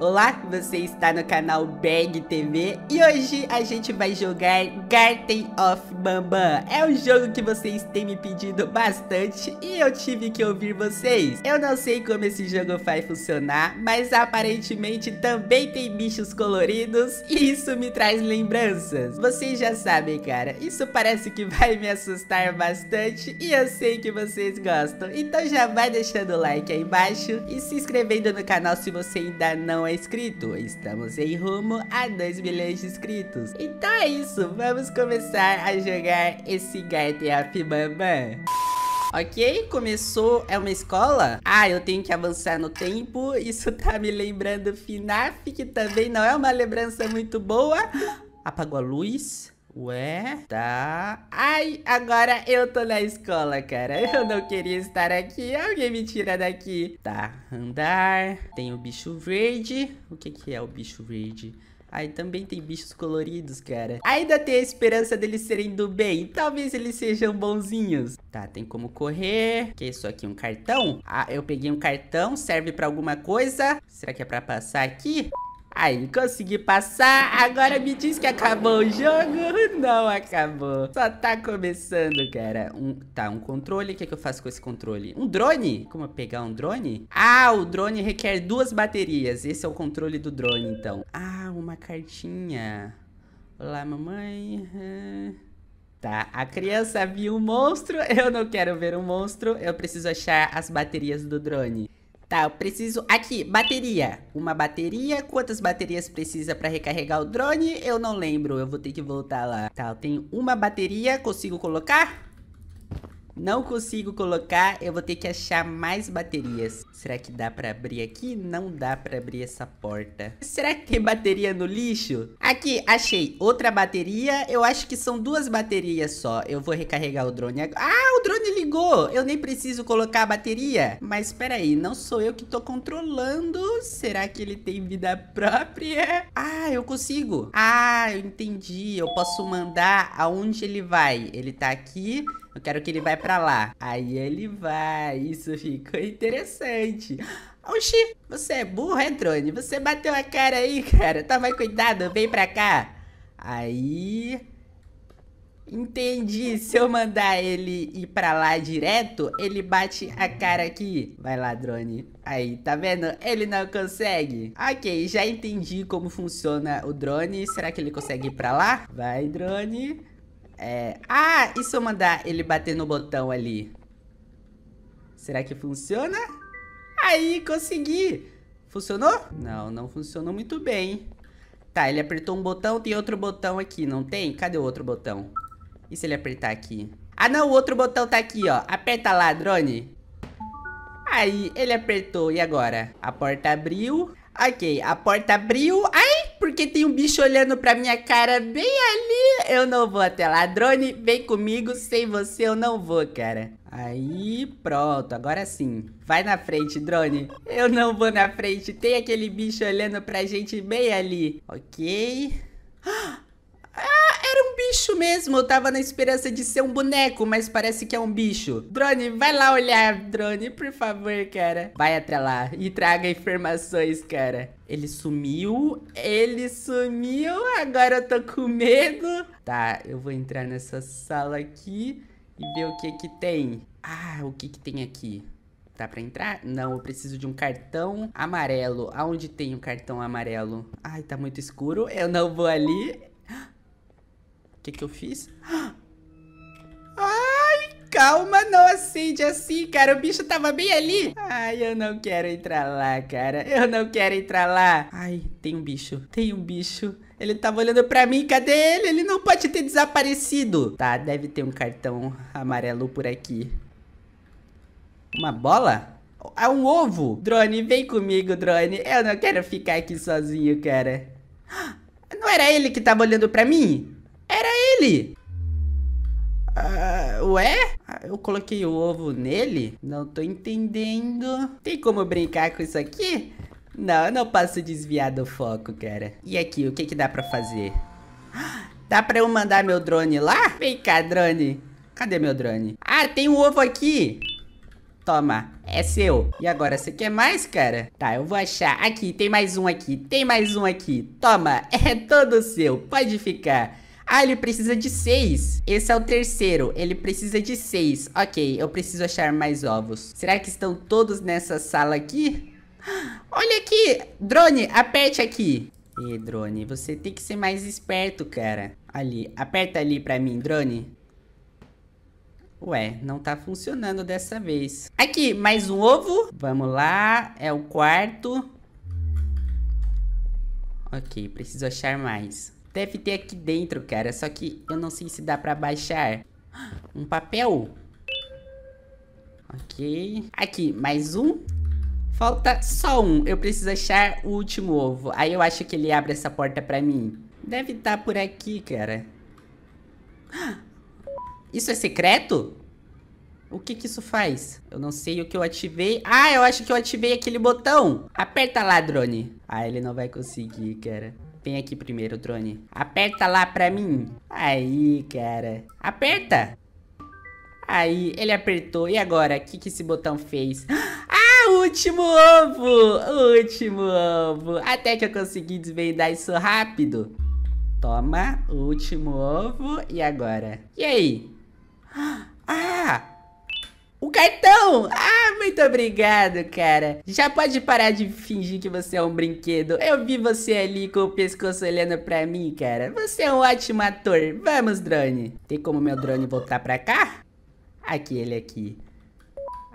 Olá, você está no canal Bag TV e hoje a gente vai jogar Garten of Bambam. É um jogo que vocês têm me pedido bastante e eu tive que ouvir vocês. Eu não sei como esse jogo vai funcionar, mas aparentemente também tem bichos coloridos e isso me traz lembranças. Vocês já sabem, cara, isso parece que vai me assustar bastante e eu sei que vocês gostam. Então já vai deixando o like aí embaixo e se inscrevendo no canal se você ainda não é é inscrito. Estamos em rumo a 2 milhões de inscritos. Então é isso, vamos começar a jogar esse de afibamba Ok, começou, é uma escola? Ah, eu tenho que avançar no tempo, isso tá me lembrando FNAF, que também não é uma lembrança muito boa. Apagou a luz. Ué? Tá. Ai, agora eu tô na escola, cara. Eu não queria estar aqui. Alguém me tira daqui. Tá, andar. Tem o bicho verde. O que que é o bicho verde? Aí também tem bichos coloridos, cara. Ainda tem a esperança deles serem do bem. Talvez eles sejam bonzinhos. Tá, tem como correr. Que é isso aqui? Um cartão? Ah, eu peguei um cartão. Serve pra alguma coisa? Será que é pra passar aqui? Aí, consegui passar. Agora me diz que acabou o jogo. Não acabou. Só tá começando, cara. Um, tá, um controle. O que, é que eu faço com esse controle? Um drone? Como eu pegar um drone? Ah, o drone requer duas baterias. Esse é o controle do drone, então. Ah, uma cartinha. Olá, mamãe. Tá, a criança viu um monstro, eu não quero ver um monstro, eu preciso achar as baterias do drone. Tá, eu preciso... Aqui, bateria. Uma bateria. Quantas baterias precisa pra recarregar o drone? Eu não lembro. Eu vou ter que voltar lá. Tá, eu tenho uma bateria. Consigo colocar? Não consigo colocar, eu vou ter que achar mais baterias. Será que dá pra abrir aqui? Não dá pra abrir essa porta. Será que tem bateria no lixo? Aqui, achei. Outra bateria. Eu acho que são duas baterias só. Eu vou recarregar o drone agora. Ah, o drone ligou! Eu nem preciso colocar a bateria. Mas espera aí, não sou eu que tô controlando. Será que ele tem vida própria? Ah, eu consigo. Ah, eu entendi. Eu posso mandar aonde ele vai. Ele tá aqui... Eu quero que ele vá pra lá. Aí ele vai. Isso ficou interessante. Oxi, você é burro, é, Drone? Você bateu a cara aí, cara. Toma cuidado, vem pra cá. Aí... Entendi. Se eu mandar ele ir pra lá direto, ele bate a cara aqui. Vai lá, drone. Aí, tá vendo? Ele não consegue. Ok, já entendi como funciona o drone. Será que ele consegue ir pra lá? Vai, drone. É... Ah, e se eu mandar ele bater no botão ali? Será que funciona? Aí, consegui! Funcionou? Não, não funcionou muito bem. Tá, ele apertou um botão, tem outro botão aqui, não tem? Cadê o outro botão? E se ele apertar aqui? Ah, não, o outro botão tá aqui, ó. Aperta lá, drone. Aí, ele apertou. E agora? A porta abriu. Ok, a porta abriu. Ai! porque tem um bicho olhando pra minha cara bem ali. Eu não vou até lá. Drone, vem comigo. Sem você eu não vou, cara. Aí, pronto. Agora sim. Vai na frente, drone. Eu não vou na frente. Tem aquele bicho olhando pra gente bem ali. Ok. Ah! bicho mesmo. Eu tava na esperança de ser um boneco, mas parece que é um bicho. Drone, vai lá olhar, drone, por favor, cara. Vai até lá e traga informações, cara. Ele sumiu, ele sumiu, agora eu tô com medo. Tá, eu vou entrar nessa sala aqui e ver o que que tem. Ah, o que que tem aqui? Dá pra entrar? Não, eu preciso de um cartão amarelo. Aonde tem o um cartão amarelo? Ai, tá muito escuro. Eu não vou ali. O que que eu fiz? Ai, calma, não acende assim, cara. O bicho tava bem ali. Ai, eu não quero entrar lá, cara. Eu não quero entrar lá. Ai, tem um bicho. Tem um bicho. Ele tava olhando pra mim, cadê ele? Ele não pode ter desaparecido. Tá, deve ter um cartão amarelo por aqui. Uma bola? É um ovo. Drone, vem comigo, drone. Eu não quero ficar aqui sozinho, cara. Não era ele que tava olhando pra mim? nele? Uh, ué? Ah, eu coloquei o ovo nele? Não tô entendendo. Tem como brincar com isso aqui? Não, eu não posso desviar do foco, cara. E aqui, o que que dá pra fazer? Dá pra eu mandar meu drone lá? Vem cá, drone. Cadê meu drone? Ah, tem um ovo aqui. Toma, é seu. E agora, você quer mais, cara? Tá, eu vou achar. Aqui, tem mais um aqui, tem mais um aqui. Toma, é todo seu, pode ficar. Ah, ele precisa de seis. Esse é o terceiro. Ele precisa de seis. Ok, eu preciso achar mais ovos. Será que estão todos nessa sala aqui? Olha aqui. Drone, aperte aqui. E drone, você tem que ser mais esperto, cara. Ali, aperta ali pra mim, drone. Ué, não tá funcionando dessa vez. Aqui, mais um ovo. Vamos lá, é o quarto. Ok, preciso achar mais. Deve ter aqui dentro, cara. Só que eu não sei se dá pra baixar. Um papel. Ok. Aqui, mais um. Falta só um. Eu preciso achar o último ovo. Aí eu acho que ele abre essa porta pra mim. Deve estar tá por aqui, cara. Isso é secreto? O que que isso faz? Eu não sei o que eu ativei. Ah, eu acho que eu ativei aquele botão. Aperta lá, drone. Ah, ele não vai conseguir, cara. Vem aqui primeiro, drone. Aperta lá pra mim. Aí, cara. Aperta. Aí, ele apertou. E agora? O que, que esse botão fez? Ah, último ovo! Último ovo. Até que eu consegui desvendar isso rápido. Toma, último ovo. E agora? E aí? Ah! cartão! Ah, muito obrigado, cara. Já pode parar de fingir que você é um brinquedo. Eu vi você ali com o pescoço olhando pra mim, cara. Você é um ótimo ator. Vamos, drone. Tem como meu drone voltar pra cá? Aqui, ele aqui.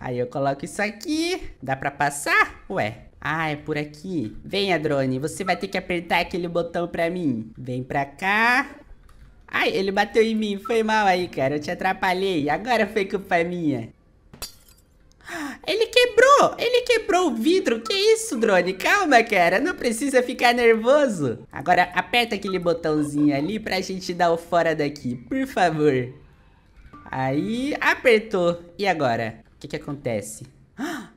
Aí eu coloco isso aqui. Dá pra passar? Ué. Ah, é por aqui. Venha, drone. Você vai ter que apertar aquele botão pra mim. Vem pra cá. Ai, ele bateu em mim. Foi mal aí, cara. Eu te atrapalhei. Agora foi culpa minha. Ele quebrou! Ele quebrou o vidro! Que isso, drone? Calma, cara! Não precisa ficar nervoso! Agora aperta aquele botãozinho ali pra gente dar o fora daqui, por favor! Aí, apertou! E agora? O que que acontece?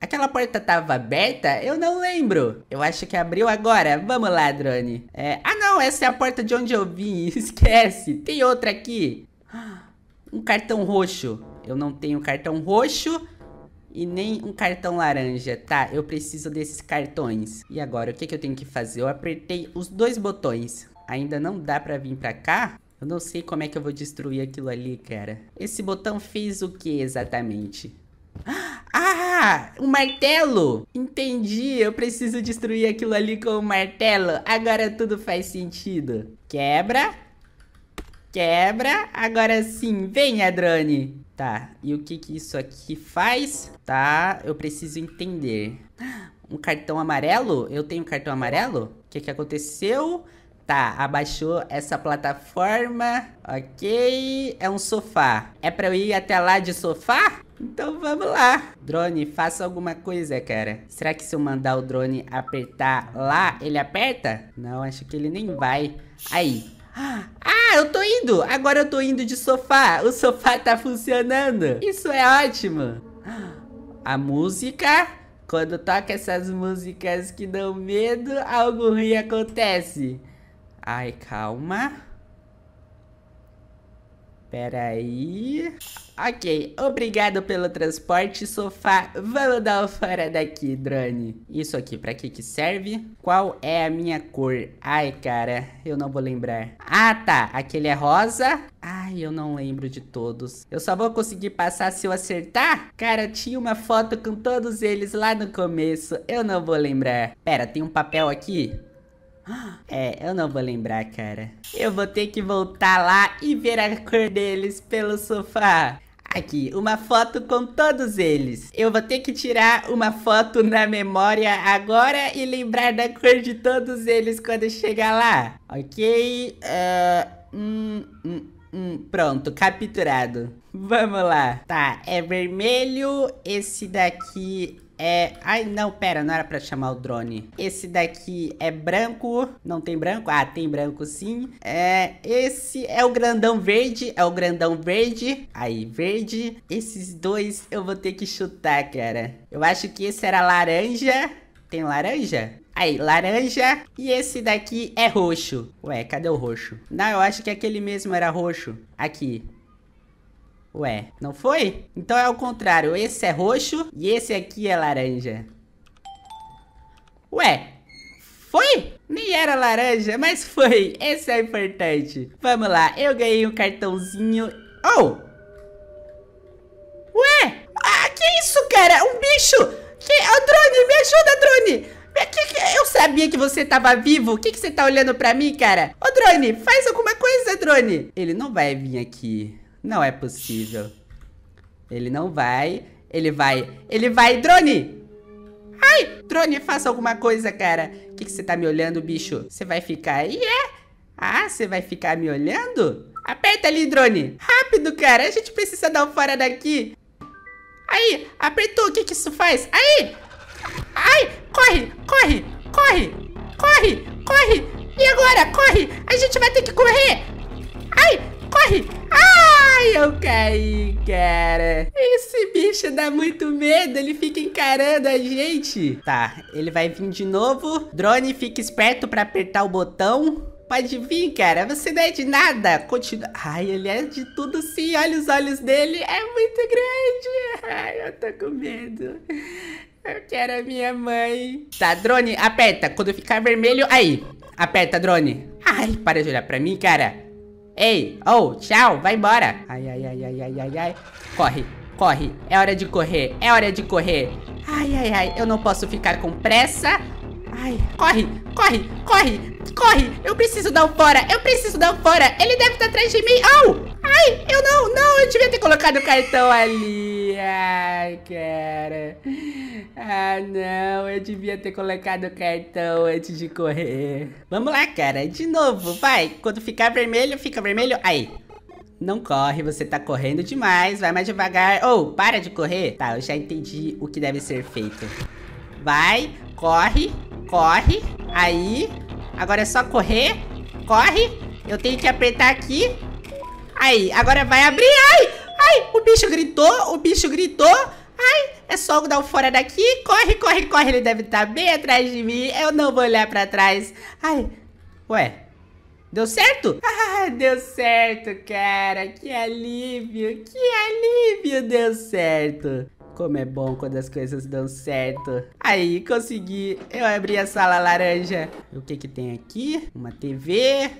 Aquela porta tava aberta? Eu não lembro. Eu acho que abriu agora. Vamos lá, drone. É... Ah, não. Essa é a porta de onde eu vim. Esquece. Tem outra aqui. Um cartão roxo. Eu não tenho cartão roxo e nem um cartão laranja, tá? Eu preciso desses cartões. E agora, o que, que eu tenho que fazer? Eu apertei os dois botões. Ainda não dá pra vir pra cá? Eu não sei como é que eu vou destruir aquilo ali, cara. Esse botão fez o que exatamente? Ah, um martelo! Entendi, eu preciso destruir aquilo ali com o um martelo. Agora tudo faz sentido. Quebra. Quebra. Agora sim, vem, drone, Tá, e o que que isso aqui faz? Tá, eu preciso entender. Um cartão amarelo? Eu tenho um cartão amarelo? O que que aconteceu? Tá, abaixou essa plataforma. Ok, é um sofá. É pra eu ir até lá de sofá? Então vamos lá. Drone, faça alguma coisa, cara. Será que se eu mandar o drone apertar lá, ele aperta? Não, acho que ele nem vai. Aí. Ah, tô indo. Agora eu tô indo de sofá. O sofá tá funcionando. Isso é ótimo. A música... Quando toca essas músicas que dão medo, algo ruim acontece. Ai, calma. Pera aí. Ok, obrigado pelo transporte, sofá. Vamos dar uma fora daqui, drone. Isso aqui, pra que que serve? Qual é a minha cor? Ai, cara, eu não vou lembrar. Ah, tá. Aquele é rosa. Ai, eu não lembro de todos. Eu só vou conseguir passar se eu acertar? Cara, tinha uma foto com todos eles lá no começo. Eu não vou lembrar. Pera, tem um papel aqui? É, eu não vou lembrar, cara. Eu vou ter que voltar lá e ver a cor deles pelo sofá. Aqui, uma foto com todos eles. Eu vou ter que tirar uma foto na memória agora e lembrar da cor de todos eles quando chegar lá. Ok? Uh, hum, hum, hum, pronto, capturado. Vamos lá. Tá, é vermelho. Esse daqui é... Ai, não, pera, não era pra chamar o drone. Esse daqui é branco. Não tem branco? Ah, tem branco sim. É... Esse é o grandão verde. É o grandão verde. Aí, verde. Esses dois eu vou ter que chutar, cara. Eu acho que esse era laranja. Tem laranja? Aí, laranja. E esse daqui é roxo. Ué, cadê o roxo? Não, eu acho que aquele mesmo era roxo. Aqui. Ué, não foi? Então é o contrário. Esse é roxo e esse aqui é laranja. Ué, foi? Nem era laranja, mas foi. Esse é importante. Vamos lá, eu ganhei um cartãozinho. Oh! Ué! Ah, que isso, cara? Um bicho! Que... Oh, drone, me ajuda, drone! É eu sabia que você tava vivo. O que, que você tá olhando pra mim, cara? Ô, drone, faz alguma coisa, drone. Ele não vai vir aqui. Não é possível. Ele não vai. Ele vai. Ele vai, drone! Ai! Drone, faça alguma coisa, cara. O que, que você tá me olhando, bicho? Você vai ficar aí, é? Ah, você vai ficar me olhando? Aperta ali, drone. Rápido, cara. A gente precisa dar um fora daqui. Aí, apertou. O que que isso faz? Aí! Ai! Corre, corre, corre, corre, corre. E agora? Corre. A gente vai ter que correr. Ai, corre. Ai, eu caí, cara. Esse bicho dá muito medo, ele fica encarando a gente. Tá, ele vai vir de novo. Drone, fica esperto pra apertar o botão. Pode vir, cara. Você não é de nada. Continua. Ai, ele é de tudo sim. Olha os olhos dele. É muito grande. Ai, eu tô com medo. Eu quero a minha mãe. Tá, drone, aperta. Quando ficar vermelho, aí. Aperta, drone. Ai, para de olhar pra mim, cara. Ei, ou, oh, tchau, vai embora. Ai, ai, ai, ai, ai, ai, ai. Corre, corre. É hora de correr, é hora de correr. Ai, ai, ai, eu não posso ficar com pressa. Ai, corre, corre, corre, corre. Eu preciso dar um fora, eu preciso dar um fora. Ele deve estar atrás de mim. Oh, ai, eu não, não, eu devia ter colocado o cartão ali. Ai, cara. Ah, não, eu devia ter colocado o cartão antes de correr. Vamos lá, cara, de novo, vai. Quando ficar vermelho, fica vermelho. Aí. Não corre, você tá correndo demais, vai mais devagar. Ou, oh, para de correr. Tá, eu já entendi o que deve ser feito. Vai, corre, corre, aí. Agora é só correr, corre. Eu tenho que apertar aqui. Aí, agora vai abrir. Ai, ai, o bicho gritou, o bicho gritou. Ai, é só dar um fora daqui. Corre, corre, corre. Ele deve estar tá bem atrás de mim. Eu não vou olhar pra trás. Ai, ué. Deu certo? Ah, deu certo, cara. Que alívio, que alívio deu certo. Como é bom quando as coisas dão certo. Aí, consegui. Eu abri a sala laranja. O que que tem aqui? Uma TV.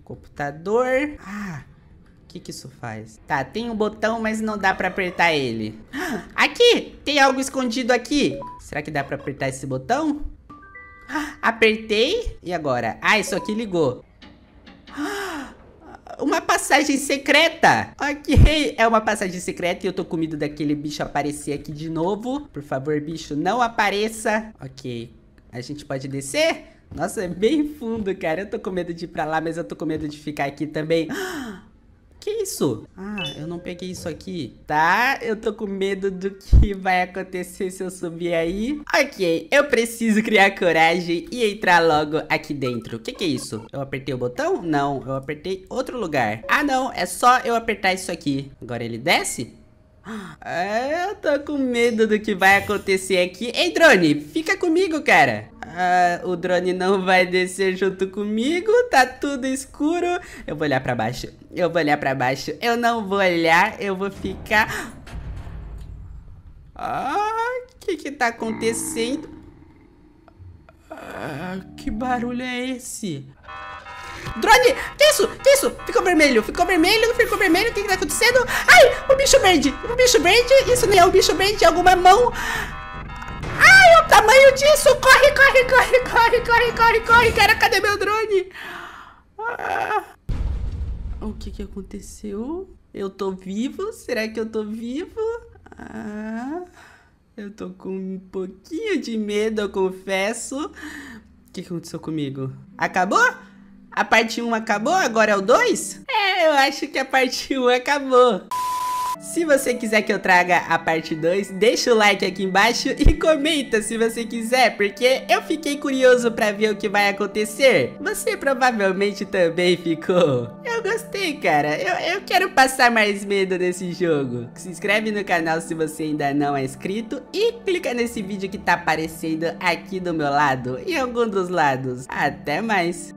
Um computador. Ah, o que, que isso faz? Tá, tem um botão, mas não dá pra apertar ele. Aqui! Tem algo escondido aqui. Será que dá pra apertar esse botão? Apertei. E agora? Ah, isso aqui ligou. Uma passagem secreta. Ok, é uma passagem secreta e eu tô com medo daquele bicho aparecer aqui de novo. Por favor, bicho, não apareça. Ok, a gente pode descer? Nossa, é bem fundo, cara. Eu tô com medo de ir pra lá, mas eu tô com medo de ficar aqui também. Que isso? Ah, eu não peguei isso aqui. Tá, eu tô com medo do que vai acontecer se eu subir aí. Ok, eu preciso criar coragem e entrar logo aqui dentro. O que, que é isso? Eu apertei o botão? Não, eu apertei outro lugar. Ah, não, é só eu apertar isso aqui. Agora ele desce? É, eu tô com medo do que vai acontecer aqui. Ei, drone, fica comigo, cara. Ah, o drone não vai descer junto comigo, tá tudo escuro. Eu vou olhar pra baixo, eu vou olhar pra baixo. Eu não vou olhar, eu vou ficar... Ah, o que que tá acontecendo? Ah, que barulho é esse? Drone, que isso, que isso, Ficou vermelho, ficou vermelho, ficou vermelho. O que que tá acontecendo? Ai, o bicho verde, o bicho verde. Isso nem é o bicho verde, é alguma mão. Ai, o tamanho disso. Corre, corre, corre, corre, corre, corre, corre. Cara, cadê meu drone? Ah. O que que aconteceu? Eu tô vivo? Será que eu tô vivo? Ah... Eu tô com um pouquinho de medo, eu confesso. O que aconteceu comigo? Acabou? A parte 1 acabou, agora é o 2? É, eu acho que a parte 1 acabou. Se você quiser que eu traga a parte 2, deixa o like aqui embaixo e comenta se você quiser, porque eu fiquei curioso pra ver o que vai acontecer. Você provavelmente também ficou. Eu gostei, cara. Eu, eu quero passar mais medo nesse jogo. Se inscreve no canal se você ainda não é inscrito e clica nesse vídeo que tá aparecendo aqui do meu lado e algum dos lados. Até mais.